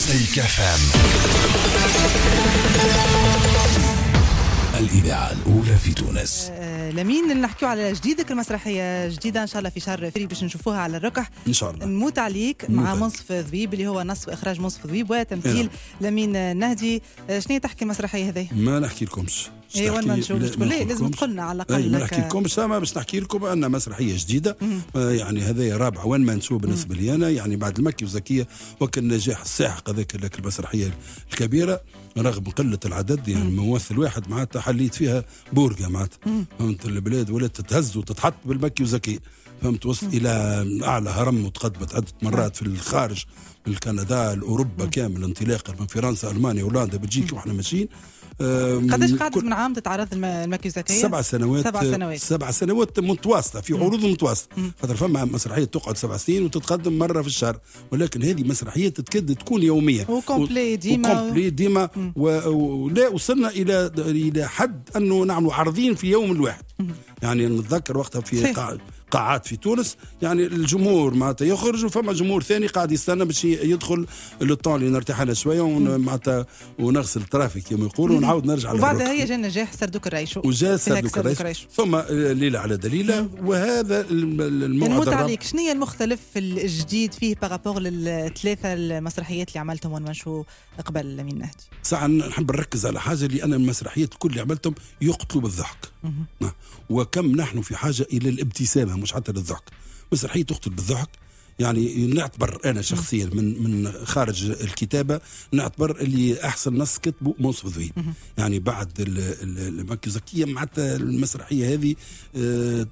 مزيك فام الإذاعة الأولى في تونس آه، لمين لمين نحكيو على جديدك المسرحية جديدة إن شاء الله في شهر فري باش نشوفوها على الركح إن شاء الله نموت عليك مع منصف ذبيب اللي هو نصف إخراج منصف ذبيب وتمثيل إيه. لمين نهدي آه، شنو تحكي المسرحية هذه؟ ما نحكي لكمش ايوا نشوف تقول ليه لازم تقولنا على الاقل نحكي لكم سما باش نحكي لكم ان مسرحيه جديده آه يعني هذايا رابعه وين ما منسوب بالنسبه لي انا يعني بعد المكي وزكيه وكان نجاح الساحق هذاك المسرحيه الكبيره رغم قله العدد يعني ممثل واحد معناتها حليت فيها بورقه معناتها فهمت البلاد ولات تتهز وتتحط بالمكي وزكيه فهمت وصل الى اعلى هرم وتقدمت عده مرات في الخارج من كندا لاوروبا كامل انطلاقا من فرنسا المانيا هولندا بلجيكا واحنا ماشيين قداش قعدت من عام تتعرض الماكي الذكيه؟ سبع سنوات سبع سنوات سبع سنوات متواصله في عروض متواصله خاطر فما مسرحيه تقعد سبع سنين وتتقدم مره في الشهر ولكن هذه مسرحيه تتكد تكون يوميه وكومبلي ديما وكومبلي ديما ولا وصلنا الى الى حد انه نعملوا عرضين في يوم الواحد يعني نتذكر وقتها في قاعده قاعات في تونس يعني الجمهور معناتها يخرج وفما جمهور ثاني قاعد يستنى باش يدخل لو طون اللي نرتاح انا شويه معناتها ونغسل الترافيك كما يقولوا ونعاود نرجع وبعدها هي جا نجاح سردوك الريشو وجا سردوك الريشو ثم ليله على دليله وهذا الموعد نموت عليك شنو هي المختلف الجديد فيه باغابوغ للثلاثه المسرحيات اللي عملتهم ونمشوا قبل من نهدي ساعه نحب نركز على حاجه لان المسرحيات الكل اللي عملتهم يقتلوا بالضحك وكم نحن في حاجة إلى الابتسامة مش حتى للضحك مسرحية تقتل بالضحك يعني نعتبر انا شخصيا من من خارج الكتابه نعتبر اللي احسن نص كتبه منصف ذهيب يعني بعد المكي زكيه معناتها المسرحيه هذه آه،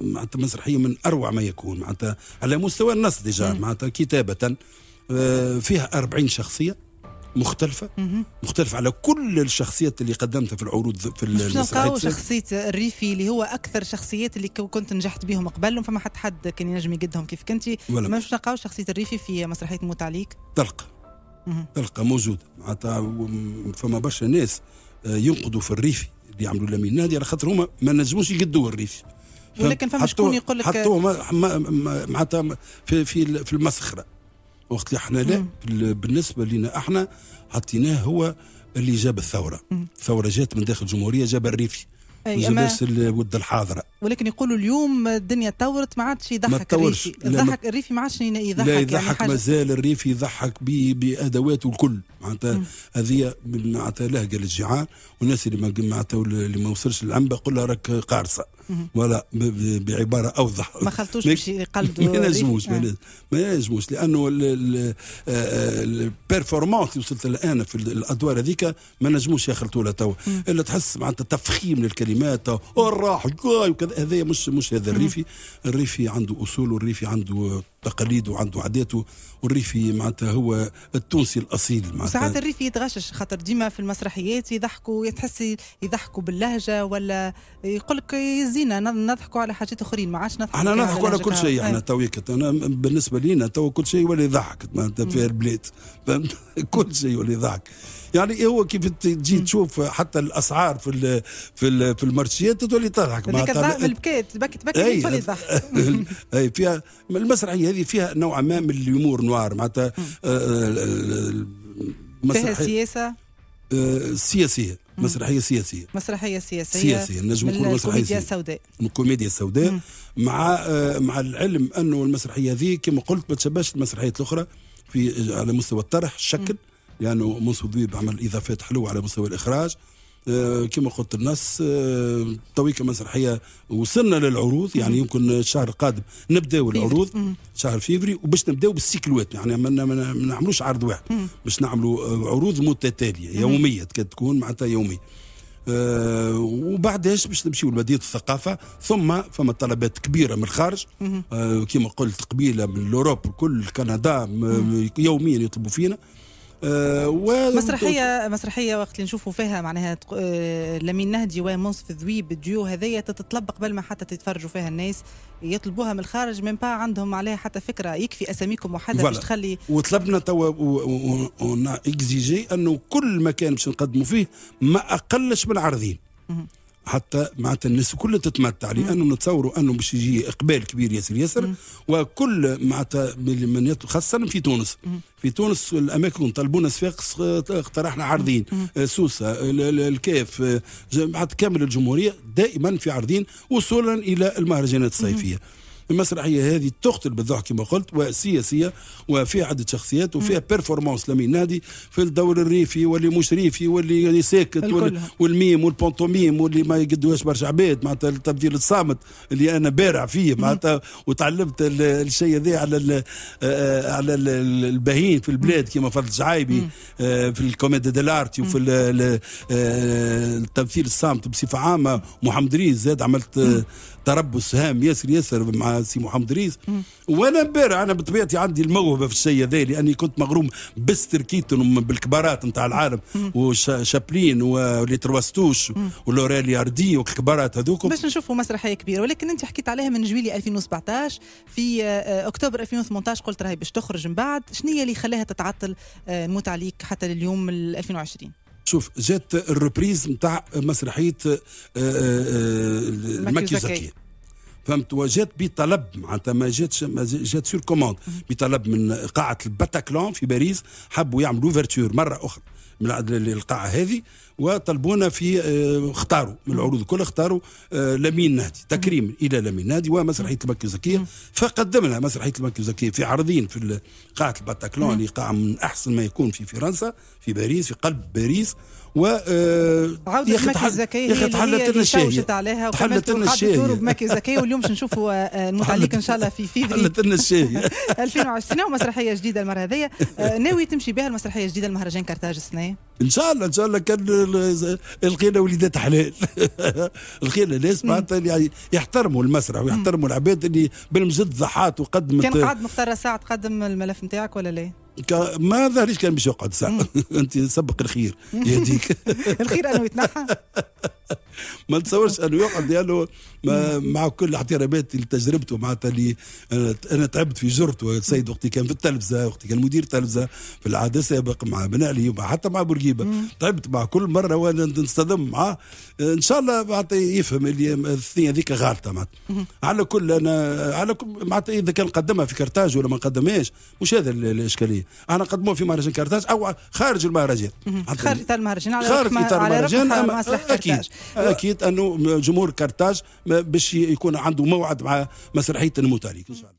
معناتها مسرحيه من اروع ما يكون معناتها على مستوى النص ديجا معناتها كتابه آه، فيها 40 شخصيه مختلفه مختلفه على كل الشخصيات اللي قدمتها في العروض في المسرحيات شخصيه الريفي اللي هو اكثر شخصيات اللي كنت نجحت بهم قبل فما حد حد كان ينجم يقدهم كيف كنتي ما مش نلقاو شخصيه الريفي في مسرحيه موت عليك تلقى تلقى موجوده معناتها فما برشا ناس آه، ينقدوا في الريفي اللي يعملوا لامين نادي على خاطر هما ما نجموش يقدوا الريفي ولكن فما شكون يقول لك حطوه معناتها في في المسخره وقت اللي احنا لا بالنسبه لنا احنا حطيناه هو اللي جاب الثوره الثوره جات من داخل الجمهوريه جاب الريفي وجلس الود الحاضره ولكن يقولوا اليوم الدنيا تطورت ما عادش يضحك الريفي يضحك الريفي ما عادش يضحك لا يعني يضحك يعني مازال الريفي يضحك بادواته الكل معناتها هذه معناتها لهجه للجيعان والناس اللي ما معناتها اللي ما وصلش للعنبه قول لها راك قارصه ولا بعباره اوضح ما خلطوش باش يقلدوا آه. ما يلزموش ما يلزموش لانه البيرفورمانس آه، آه، اللي وصلت لها انا في الادوار هذيك ما نجموش يخلطوا لها توا الا تحس معناتها تفخيم للكلمات والراح وكذا هذا مش مش هذا الريفي الريفي عنده اصول والريفي عنده تقاليده وعنده عاداته والريفي معناتها هو التونسي الاصيل معناتها ساعات الريفي يتغشش خاطر ديما في المسرحيات يضحكوا تحس يضحكوا باللهجه ولا يقول لك يزينا نضحكوا على حاجات اخرين ما عادش نضحكوا احنا نضحكوا على كل شيء احنا إيه. تويك انا بالنسبه لينا تو كل شيء ولا يضحك معناتها في البلاد كل شيء ولا يضحك يعني إيه هو كيف تجي تشوف حتى الاسعار في الـ في الـ في المارشيات تولي تضحك معناتها البكات بكت بكت تولي تضحك اي فيها المسرحيه هذه فيها نوع ما من اليمور نوار معناتها آه، آه، فيها سياسه آه، سياسيه مسرحيه سياسيه مسرحيه سياسيه سياسيه نجم نقول مسرحيه الكوميديا السوداء الكوميديا السوداء مع مع العلم انه المسرحيه هذه كما قلت ما تشبهش المسرحيات الاخرى في على مستوى الطرح الشكل مم. لانه يعني منصور ذبيب عمل اضافات حلوه على مستوى الاخراج آه، كما قلت الناس تويك آه، مسرحيه وصلنا للعروض يعني يمكن الشهر القادم نبداو العروض شهر فيفري وباش نبداو بالسيكلوات يعني ما نعملوش عرض واحد باش نعملوا آه، عروض متتاليه يوميه تكون معناتها يوميه آه باش نمشيو لمدينه الثقافه ثم فما طلبات كبيره من الخارج آه كما قلت قبيله من اوروب الكل كندا يوميا يطلبوا فينا آه، مسرحيه مسرحيه وقت اللي نشوفوا فيها معناها آه، لمين نهدي ومنصف ذويب الديو هذيا تتطلب قبل ما حتى تتفرجوا فيها الناس يطلبوها من الخارج من با عندهم عليها حتى فكره يكفي اساميكم وحدها باش تخلي وطلبنا توا اون اكزيجي انه كل مكان باش نقدموا فيه ما اقلش من عرضين حتى معناتها الناس كل تتمتع لانه نتصوروا انه باش يجي اقبال كبير ياسر ياسر وكل معناتها من خاصه في تونس مم. في تونس الاماكن طلبونا صفاقس اقترحنا عرضين آه، سوسه آه، الكاف آه، حتى كامل الجمهوريه دائما في عرضين وصولا الى المهرجانات الصيفيه مم. المسرحيه هذه تقتل بالضحك كما قلت وسياسيه وفيها عده شخصيات وفيها بيرفورمانس لمين نادي في الدور الريفي واللي مش ريفي واللي يعني ساكت والميم والبونتوميم واللي ما يقدوهاش برشا عباد معناتها التبديل الصامت اللي انا بارع فيه معناتها وتعلمت الشيء هذا على ال آه، على ال البهين في البلاد كما فضل الجعايبي آه، في الكوميديا ديلارتي وفي آه، التمثيل الصامت بصفه عامه محمد ريز زاد عملت تربص هام ياسر ياسر مع سي محمد ريس وانا امبارح انا بطبيعتي عندي الموهبه في الشيء هذا لاني كنت مغروم بستر كيتون بالكبارات نتاع العالم وشابلين ولي تروستوش ولورالي اردي والكبارات هذوكم باش نشوفوا مسرحيه كبيره ولكن انت حكيت عليها من جويلي 2017 في آه، اكتوبر 2018 قلت راهي باش تخرج من بعد شنو هي اللي خلاها تتعطل نموت آه، عليك حتى لليوم 2020 شوف جات الربريز نتاع مسرحيه المكي آه، زكي فهمت وجات بطلب معناتها ما جاتش ما جات سور كوموند بطلب من قاعه الباتاكلون في باريس حبوا يعملوا اوفرتور مره اخرى من القاعه هذه وطلبونا في آه، اختاروا من العروض كلها اختاروا آه، لمين نهدي تكريم الى لمين نهدي ومسرحيه البنك الزكيه فقدمنا مسرحيه البنك الزكيه في عرضين في قاعه الباتاكلون اللي قاعه من احسن ما يكون في فرنسا في باريس في قلب باريس و آه، عوده المكي الزكيه هي اللي تحلت لنا الشاشه تحلت لنا بمكي الزكيه واليوم اليوم باش نشوفوا المتعلق آه، آه، ان شاء الله في فيفري حلت لنا 2020 ومسرحيه جديده المره هذيا آه، ناوي تمشي بها المسرحيه الجديده المهرجان كارتاج السنه ان شاء الله ان شاء الله كان لقينا وليدات حلال لقينا ناس معناتها يعني يحترموا المسرح ويحترموا العباد اللي بالمجد ضحات وقدمت كان قعد مختار ساعه تقدم الملف نتاعك ولا لا؟ ما ظهريش كان باش يقعد ساعه انت سبق الخير يهديك الخير انه يتنحى ما نتصورش انه يقعد لانه إيه. مع كل احتراماتي لتجربته معناتها اللي انا تعبت في جرته السيد وقتي كان في التلفزه وقتي كان مدير تلفزه في العاده سابق مع بن علي حتى مع بورقيبه تعبت مع كل مره وانا نصطدم معاه ان شاء الله معناتها يفهم اللي الثنيه هذيك غالطه معناتها على كل انا على كل معناتها اذا كان قدمها في كرتاج ولا ما قدمهاش مش هذا الاشكاليه انا قدموها في مهرجان كرتاج او خارج المهرجان خارج المهرجان على خارج اطار المهرجان اكيد اكيد انه جمهور كرتاج باش يكون عنده موعد مع مسرحيه النمو ان شاء الله